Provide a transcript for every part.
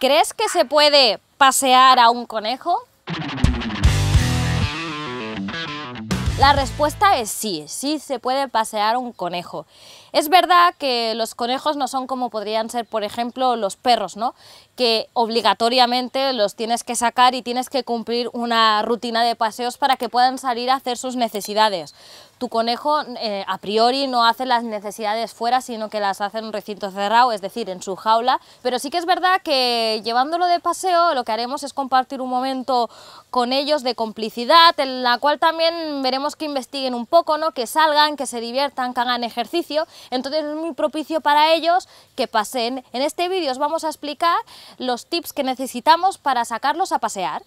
¿Crees que se puede pasear a un conejo? La respuesta es sí, sí se puede pasear a un conejo. Es verdad que los conejos no son como podrían ser, por ejemplo, los perros, ¿no? que obligatoriamente los tienes que sacar y tienes que cumplir una rutina de paseos para que puedan salir a hacer sus necesidades. Tu conejo eh, a priori no hace las necesidades fuera, sino que las hace en un recinto cerrado, es decir, en su jaula. Pero sí que es verdad que llevándolo de paseo lo que haremos es compartir un momento con ellos de complicidad, en la cual también veremos que investiguen un poco, ¿no? que salgan, que se diviertan, que hagan ejercicio entonces es muy propicio para ellos que pasen. En este vídeo os vamos a explicar los tips que necesitamos para sacarlos a pasear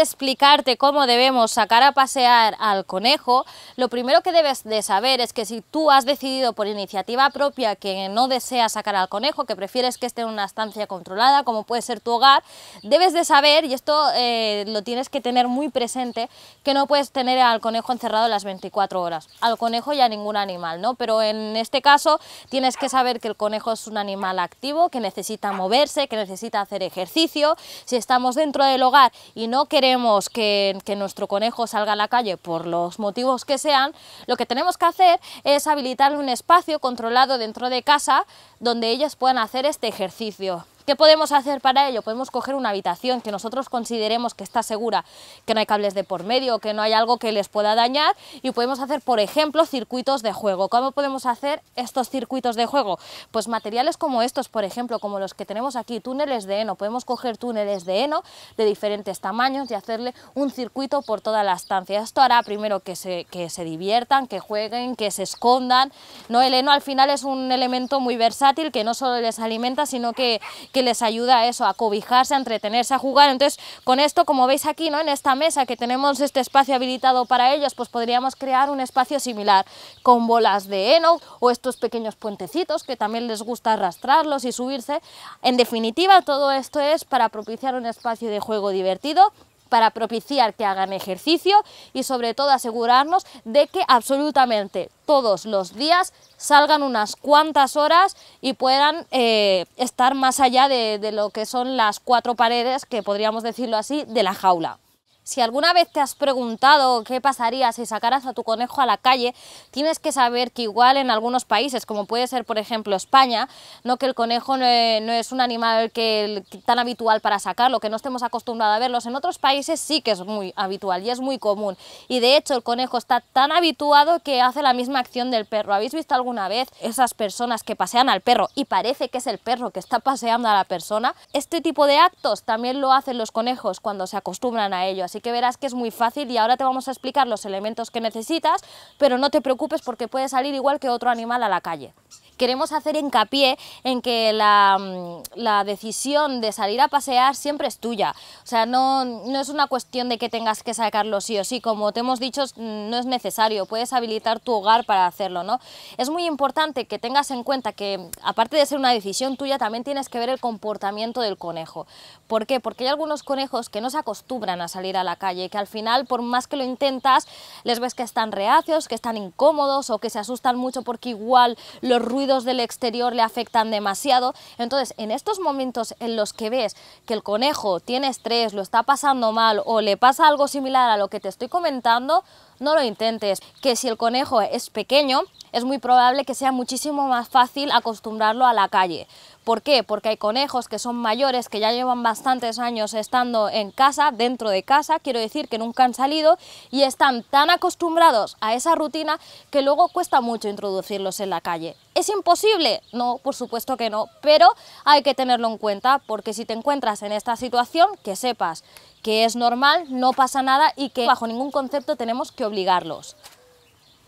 explicarte cómo debemos sacar a pasear al conejo, lo primero que debes de saber es que si tú has decidido por iniciativa propia que no deseas sacar al conejo, que prefieres que esté en una estancia controlada, como puede ser tu hogar, debes de saber, y esto eh, lo tienes que tener muy presente, que no puedes tener al conejo encerrado las 24 horas, al conejo y a ningún animal, ¿no? Pero en este caso tienes que saber que el conejo es un animal activo, que necesita moverse, que necesita hacer ejercicio, si estamos dentro del hogar y no queremos que, nuestro conejo salga a la calle por los motivos que sean, lo que tenemos que hacer es habilitarle un espacio controlado dentro de casa donde ellas puedan hacer este ejercicio. ¿Qué podemos hacer para ello? Podemos coger una habitación que nosotros consideremos que está segura, que no hay cables de por medio, que no hay algo que les pueda dañar y podemos hacer, por ejemplo, circuitos de juego. ¿Cómo podemos hacer estos circuitos de juego? Pues materiales como estos, por ejemplo, como los que tenemos aquí, túneles de heno. Podemos coger túneles de heno de diferentes tamaños y hacerle un circuito por toda la estancia. Esto hará primero que se, se diviertan, que jueguen, que se escondan. ¿no? El heno al final es un elemento muy versátil que no solo les alimenta, sino que, que les ayuda a eso, a cobijarse, a entretenerse, a jugar. Entonces, con esto, como veis aquí, ¿no? en esta mesa que tenemos este espacio habilitado para ellos, pues podríamos crear un espacio similar con bolas de heno o estos pequeños puentecitos que también les gusta arrastrarlos y subirse. En definitiva, todo esto es para propiciar un espacio de juego divertido para propiciar que hagan ejercicio y sobre todo asegurarnos de que absolutamente todos los días salgan unas cuantas horas y puedan eh, estar más allá de lo que son las cuatro paredes, que podríamos decirlo así, de la jaula. Si alguna vez te has preguntado qué pasaría si sacaras a tu conejo a la calle, tienes que saber que igual en algunos países, como puede ser por ejemplo España, no que el conejo no es un animal que, tan habitual para sacarlo, que no estemos acostumbrados a verlos, en otros países sí que es muy habitual y es muy común. Y de hecho el conejo está tan habituado que hace la misma acción del perro. ¿Habéis visto alguna vez esas personas que pasean al perro y parece que es el perro que está paseando a la persona? Este tipo de actos también lo hacen los conejos cuando se acostumbran a ello. Así que verás que es muy fácil y ahora te vamos a explicar los elementos que necesitas, pero no te preocupes porque puede salir igual que otro animal a la calle queremos hacer hincapié en que mm, la, decisión de salir a pasear siempre es tuya. O sea, no, no es una cuestión de que tengas que sacarlo sí o sí. Como te hemos dicho, mm, no es necesario. Puedes habilitar tu hogar para hacerlo, ¿no? Es muy importante que tengas en cuenta que, aparte de ser una decisión tuya, también tienes que ver el comportamiento del conejo. ¿Por qué? Porque hay algunos conejos que no se acostumbran a salir a la calle, que al final, por más que lo intentas, les ves que están reacios, que están incómodos o que se asustan mucho porque igual los ruidos del exterior le afectan demasiado. Entonces, en estos momentos en los que ves que el conejo tiene estrés, lo está pasando mal o le pasa algo similar a lo que te estoy comentando, no lo intentes, que si el conejo es pequeño, es muy probable que sea muchísimo más fácil acostumbrarlo a la calle. ¿Por qué? Porque hay conejos que son mayores, que ya llevan bastantes años estando en casa, dentro de casa, quiero decir que nunca han salido, y están tan acostumbrados a esa rutina que luego cuesta mucho introducirlos en la calle. ¿Es imposible? No, por supuesto que no, pero hay que tenerlo en cuenta porque si te encuentras en esta situación, que sepas que es normal, no pasa nada y que bajo ningún concepto tenemos que obligarlos.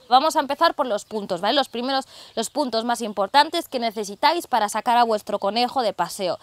Vamos a empezar por los puntos, ¿vale? Los primeros, los puntos más importantes que necesitáis para sacar a vuestro conejo de paseo.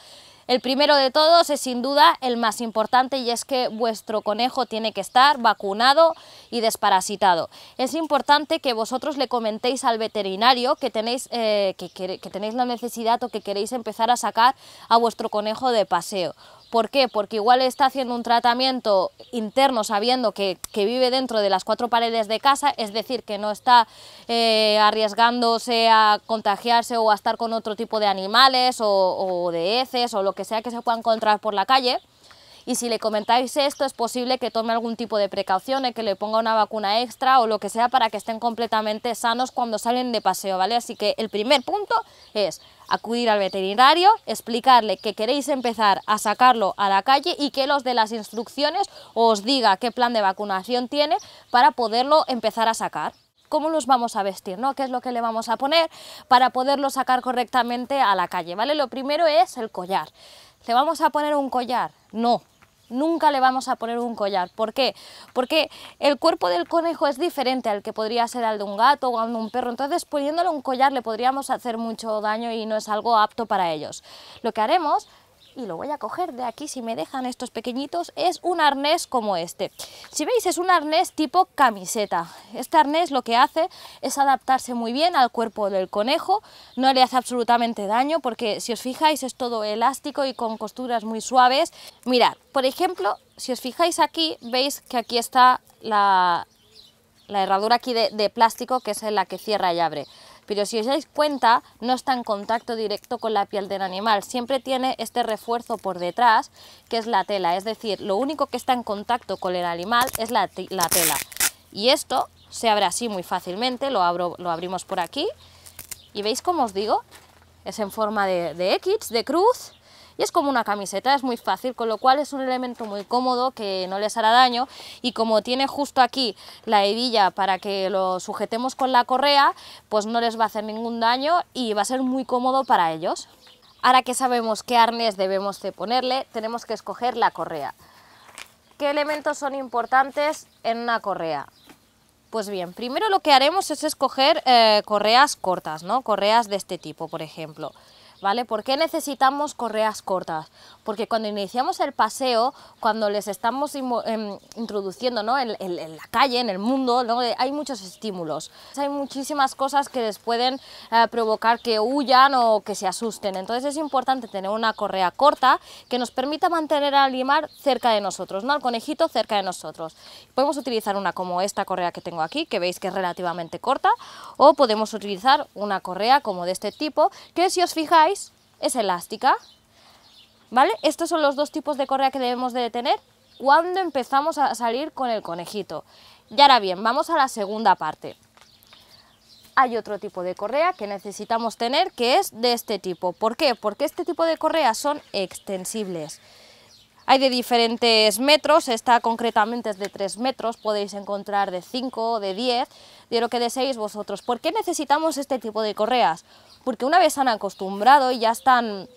El primero de todos es sin duda el más importante y es que vuestro conejo tiene que estar vacunado y desparasitado. Es importante que vosotros le comentéis al veterinario que tenéis, eh, que tenéis la necesidad o que queréis empezar a sacar a vuestro conejo de paseo. ¿Por qué? Porque igual está haciendo un tratamiento interno sabiendo que, vive dentro de las cuatro paredes de casa, es decir, que no está eh, arriesgándose a contagiarse o a estar con otro tipo de animales o, o de heces o lo que sea que se pueda encontrar por la calle y si le comentáis esto es posible que tome algún tipo de precauciones, que le ponga una vacuna extra o lo que sea para que estén completamente sanos cuando salen de paseo, ¿vale? Así que el primer punto es acudir al veterinario, explicarle que queréis empezar a sacarlo a la calle y que los de las instrucciones os diga qué plan de vacunación tiene para poderlo empezar a sacar cómo los vamos a vestir, ¿no? ¿Qué es lo que le vamos a poner para poderlo sacar correctamente a la calle, ¿vale? Lo primero es el collar. ¿Le vamos a poner un collar? No, nunca le vamos a poner un collar. ¿Por qué? Porque el cuerpo del conejo es diferente al que podría ser al de un gato o al de un perro. Entonces poniéndole un collar le podríamos hacer mucho daño y no es algo apto para ellos. Lo que haremos y lo voy a coger de aquí si me dejan estos pequeñitos, es un arnés como este. Si veis es un arnés tipo camiseta. Este arnés lo que hace es adaptarse muy bien al cuerpo del conejo, no le hace absolutamente daño porque si os fijáis es todo elástico y con costuras muy suaves. Mirad, por ejemplo, si os fijáis aquí, veis que aquí está la, herradura aquí de, de plástico que es la que cierra y abre pero si os dais cuenta no está en contacto directo con la piel del animal, siempre tiene este refuerzo por detrás que es la tela, es decir, lo único que está en contacto con el animal es la, tela. Y esto se abre así muy fácilmente, lo, abro, lo abrimos por aquí y veis como os digo, es en forma de, de X, de cruz, y es como una camiseta, es muy fácil, con lo cual es un elemento muy cómodo que no les hará daño y como tiene justo aquí la hebilla para que lo sujetemos con la correa, pues no les va a hacer ningún daño y va a ser muy cómodo para ellos. Ahora que sabemos qué arnés debemos de ponerle, tenemos que escoger la correa. ¿Qué elementos son importantes en una correa? Pues bien, primero lo que haremos es escoger eh, correas cortas, ¿no? correas de este tipo, por ejemplo. ¿vale? ¿Por qué necesitamos correas cortas? porque cuando iniciamos el paseo, cuando les estamos em, introduciendo ¿no? en, la calle, en el mundo, eh, hay muchos estímulos, hay muchísimas cosas que les pueden eh, provocar que huyan o que se asusten, entonces es importante tener una correa corta que nos permita mantener al limar cerca de nosotros, ¿no? al conejito cerca de nosotros. Podemos utilizar una como esta correa que tengo aquí, que veis que es relativamente corta, o podemos utilizar una correa como de este tipo, que si os fijáis es elástica, estos son los dos tipos de correa que debemos de tener cuando empezamos a salir con el conejito. Y ahora bien, vamos a la segunda parte. Hay otro tipo de correa que necesitamos tener que es de este tipo. ¿Por qué? Porque este tipo de correas son extensibles. Hay de diferentes metros, esta concretamente es de 3 metros, podéis encontrar de 5, de 10, de lo que deseéis vosotros. ¿Por qué necesitamos este tipo de correas? Porque una vez han acostumbrado y ya están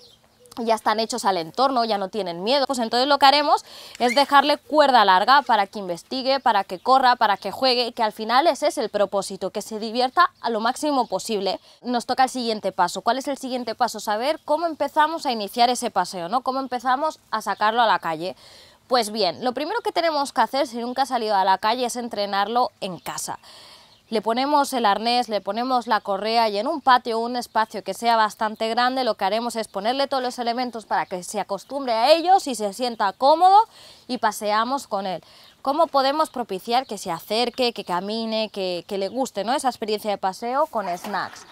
ya están hechos al entorno, ya no tienen miedo. Pues entonces lo que haremos es dejarle cuerda larga para que investigue, para que corra, para que juegue, que al final ese es el propósito, que se divierta a lo máximo posible. Nos toca el siguiente paso. ¿Cuál es el siguiente paso? Saber cómo empezamos a iniciar ese paseo, ¿no? Cómo empezamos a sacarlo a la calle. Pues bien, lo primero que tenemos que hacer si nunca ha salido a la calle es entrenarlo en casa le ponemos el arnés, le ponemos la correa y en un patio o un espacio que sea bastante grande lo que haremos es ponerle todos los elementos para que se acostumbre a ellos y se sienta cómodo y paseamos con él. ¿Cómo podemos propiciar que se acerque, que camine, que, que le guste ¿no? esa experiencia de paseo con snacks?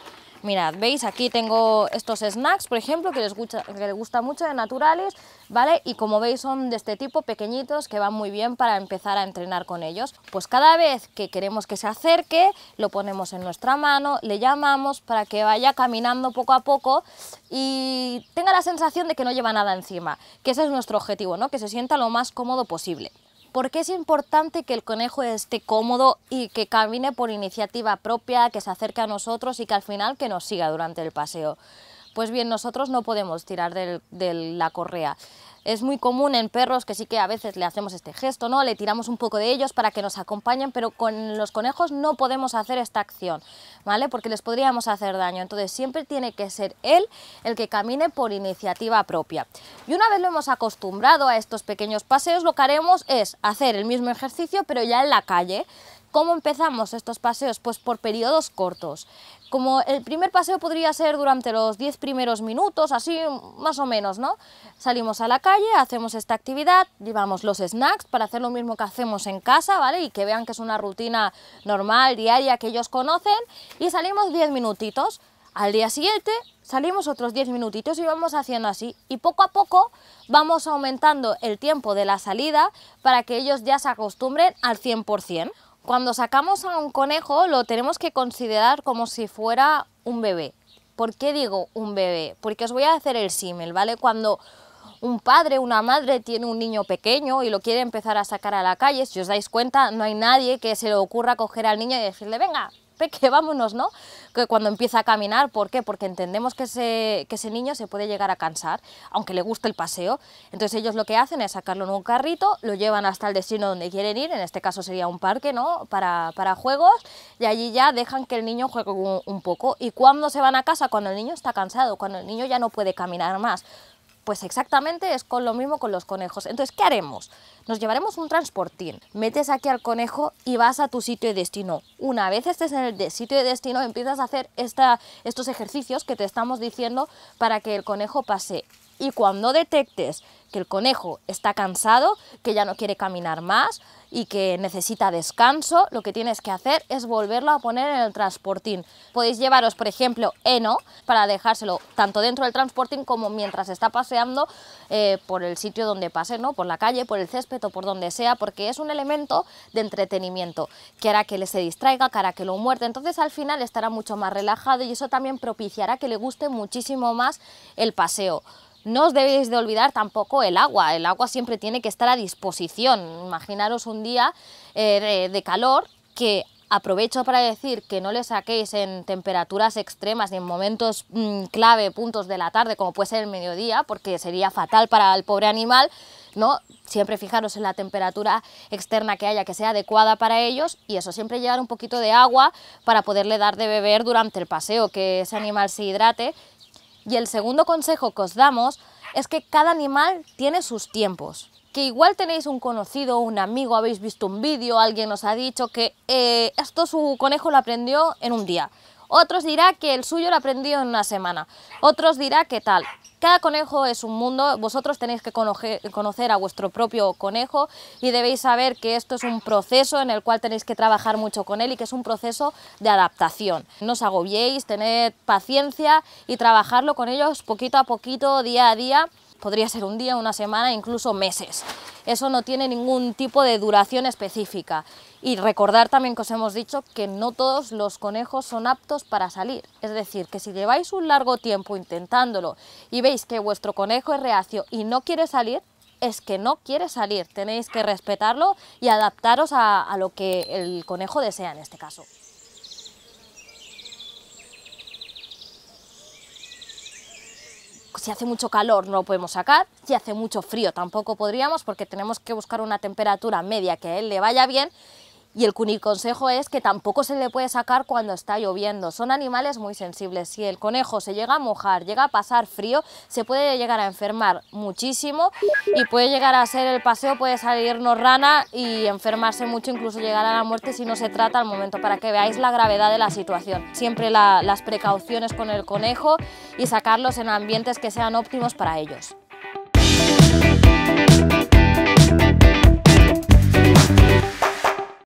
Mirad, veis, aquí tengo estos snacks, por ejemplo, que les gusta, mucho de naturales, ¿vale? Y como veis son de este tipo, pequeñitos, que van muy bien para empezar a entrenar con ellos. Pues cada vez que queremos que se acerque, lo ponemos en nuestra mano, le llamamos para que vaya caminando poco a poco y tenga la sensación de que no lleva nada encima, que ese es nuestro objetivo, ¿no? Que se sienta lo más cómodo posible. ¿Por qué es importante que el conejo esté cómodo y que camine por iniciativa propia, que se acerque a nosotros y que al final que nos siga durante el paseo? Pues bien, nosotros no podemos tirar de la correa. Es muy común en perros que sí que a veces le hacemos este gesto, ¿no? Le tiramos un poco de ellos para que nos acompañen, pero con los conejos no podemos hacer esta acción, ¿vale? Porque les podríamos hacer daño. Entonces siempre tiene que ser él el que camine por iniciativa propia. Y una vez lo hemos acostumbrado a estos pequeños paseos, lo que haremos es hacer el mismo ejercicio, pero ya en la calle. ¿Cómo empezamos estos paseos? Pues por periodos cortos. Como el primer paseo podría ser durante los 10 primeros minutos, así más o menos, ¿no? Salimos a la calle, hacemos esta actividad, llevamos los snacks para hacer lo mismo que hacemos en casa, ¿vale? Y que vean que es una rutina normal, diaria, que ellos conocen. Y salimos 10 minutitos. Al día siguiente salimos otros 10 minutitos y vamos haciendo así. Y poco a poco vamos aumentando el tiempo de la salida para que ellos ya se acostumbren al 100%. Cuando sacamos a un conejo lo tenemos que considerar como si fuera un bebé. ¿Por qué digo un bebé? Porque os voy a hacer el símil, ¿vale? Cuando un padre, una madre tiene un niño pequeño y lo quiere empezar a sacar a la calle, si os dais cuenta, no hay nadie que se le ocurra coger al niño y decirle, venga, que vámonos, ¿no? Que cuando empieza a caminar, ¿por qué? Porque entendemos que ese, niño se puede llegar a cansar, aunque le guste el paseo. Entonces ellos lo que hacen es sacarlo en un carrito, lo llevan hasta el destino donde quieren ir, en este caso sería un parque, ¿no? Para, juegos, y allí ya dejan que el niño juegue un, un poco. ¿Y cuando se van a casa? Cuando el niño está cansado, cuando el niño ya no puede caminar más. Pues exactamente es con lo mismo con los conejos. Entonces, ¿qué haremos? Nos llevaremos un transportín, metes aquí al conejo y vas a tu sitio de destino. Una vez estés en el sitio de destino, empiezas a hacer estos ejercicios que te estamos diciendo para que el conejo pase. Y cuando detectes que el conejo está cansado, que ya no quiere caminar más, y que necesita descanso, lo que tienes que hacer es volverlo a poner en el transportín. Podéis llevaros, por ejemplo, heno para dejárselo tanto dentro del transportín como mientras está paseando eh, por el sitio donde pase, ¿no? por la calle, por el césped o por donde sea, porque es un elemento de entretenimiento que hará que se distraiga, que hará que lo muerde. Entonces al final estará mucho más relajado y eso también propiciará que le guste muchísimo más el paseo. No os debéis de olvidar tampoco el agua, el agua siempre tiene que estar a disposición. Imaginaros un día eh, de calor que aprovecho para decir que no le saquéis en temperaturas extremas ni en momentos mm, clave, puntos de la tarde, como puede ser el mediodía, porque sería fatal para el pobre animal, ¿no? Siempre fijaros en la temperatura externa que haya, que sea adecuada para ellos, y eso, siempre llevar un poquito de agua para poderle dar de beber durante el paseo, que ese animal se hidrate y el segundo consejo que os damos es que cada animal tiene sus tiempos. Que igual tenéis un conocido, un amigo, habéis visto un vídeo, alguien os ha dicho que eh, esto su conejo lo aprendió en un día. Otros dirá que el suyo lo aprendió en una semana. Otros dirá que tal. Cada conejo es un mundo, vosotros tenéis que conocer a vuestro propio conejo y debéis saber que esto es un proceso en el cual tenéis que trabajar mucho con él y que es un proceso de adaptación. No os agobiéis, tened paciencia y trabajarlo con ellos poquito a poquito, día a día Podría ser un día, una semana, incluso meses. Eso no tiene ningún tipo de duración específica. Y recordar también que os hemos dicho que no todos los conejos son aptos para salir. Es decir, que si lleváis un largo tiempo intentándolo y veis que vuestro conejo es reacio y no quiere salir, es que no quiere salir. Tenéis que respetarlo y adaptaros a, a lo que el conejo desea en este caso. si hace mucho calor no lo podemos sacar, si hace mucho frío tampoco podríamos porque tenemos que buscar una temperatura media que a él le vaya bien y el cuniconsejo es que tampoco se le puede sacar cuando está lloviendo. Son animales muy sensibles. Si el conejo se llega a mojar, llega a pasar frío, se puede llegar a enfermar muchísimo y puede llegar a ser el paseo, puede salirnos rana y enfermarse mucho, incluso llegar a la muerte si no se trata al momento, para que veáis la gravedad de la situación. Siempre las precauciones con el conejo y sacarlos en ambientes que sean óptimos para ellos.